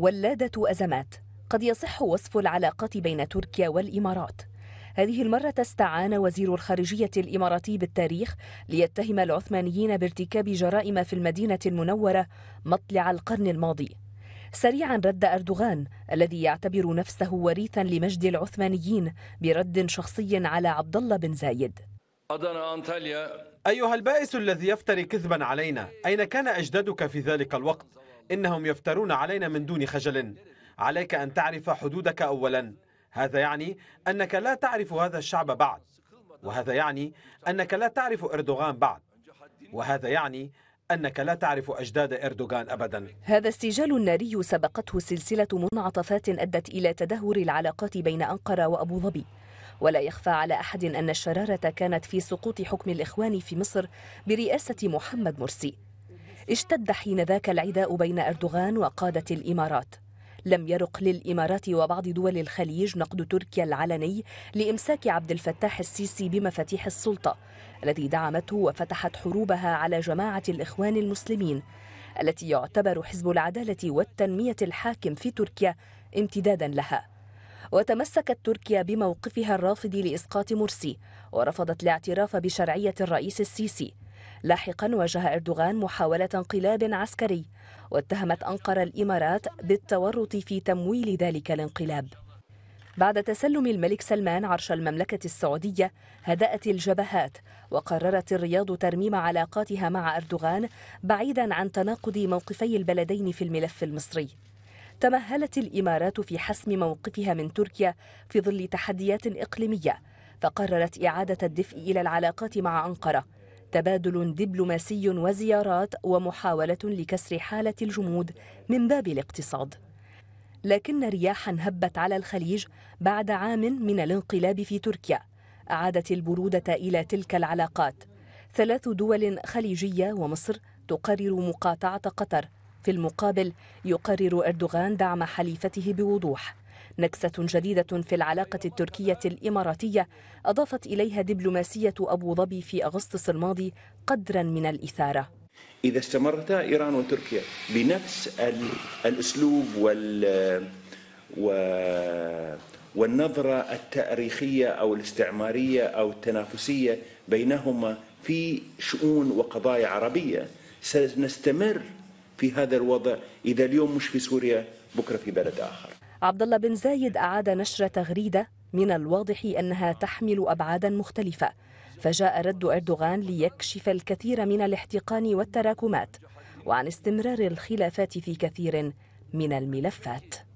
ولادة أزمات قد يصح وصف العلاقات بين تركيا والإمارات هذه المرة استعان وزير الخارجية الإماراتي بالتاريخ ليتهم العثمانيين بارتكاب جرائم في المدينة المنورة مطلع القرن الماضي سريعا رد أردوغان الذي يعتبر نفسه وريثا لمجد العثمانيين برد شخصي على عبد الله بن زايد أيها البائس الذي يفتري كذبا علينا أين كان أجدادك في ذلك الوقت؟ إنهم يفترون علينا من دون خجل عليك أن تعرف حدودك أولا هذا يعني أنك لا تعرف هذا الشعب بعد وهذا يعني أنك لا تعرف إردوغان بعد وهذا يعني أنك لا تعرف أجداد إردوغان أبدا هذا السجال الناري سبقته سلسلة منعطفات أدت إلى تدهور العلاقات بين أنقرة وأبو ظبي ولا يخفى على أحد أن الشرارة كانت في سقوط حكم الإخوان في مصر برئاسة محمد مرسي اشتد حين ذاك العداء بين أردوغان وقادة الإمارات لم يرق للإمارات وبعض دول الخليج نقد تركيا العلني لإمساك عبد الفتاح السيسي بمفاتيح السلطة الذي دعمته وفتحت حروبها على جماعة الإخوان المسلمين التي يعتبر حزب العدالة والتنمية الحاكم في تركيا امتدادا لها وتمسكت تركيا بموقفها الرافض لإسقاط مرسي ورفضت الاعتراف بشرعية الرئيس السيسي لاحقا واجه أردوغان محاولة انقلاب عسكري واتهمت أنقرة الإمارات بالتورط في تمويل ذلك الانقلاب بعد تسلم الملك سلمان عرش المملكة السعودية هدأت الجبهات وقررت الرياض ترميم علاقاتها مع أردوغان بعيدا عن تناقض موقفي البلدين في الملف المصري تمهلت الإمارات في حسم موقفها من تركيا في ظل تحديات إقليمية فقررت إعادة الدفء إلى العلاقات مع أنقرة تبادل دبلوماسي وزيارات ومحاولة لكسر حالة الجمود من باب الاقتصاد لكن رياحا هبت على الخليج بعد عام من الانقلاب في تركيا أعادت البرودة إلى تلك العلاقات ثلاث دول خليجية ومصر تقرر مقاطعة قطر في المقابل يقرر أردوغان دعم حليفته بوضوح نكسة جديدة في العلاقة التركية الإماراتية أضافت إليها دبلوماسية أبو ظبي في أغسطس الماضي قدرا من الإثارة إذا استمرتا إيران وتركيا بنفس الأسلوب وال والنظرة التاريخية أو الاستعمارية أو التنافسية بينهما في شؤون وقضايا عربية سنستمر في هذا الوضع إذا اليوم مش في سوريا بكرة في بلد آخر عبد الله بن زايد أعاد نشر تغريدة من الواضح أنها تحمل أبعادا مختلفة فجاء رد أردوغان ليكشف الكثير من الاحتقان والتراكمات وعن استمرار الخلافات في كثير من الملفات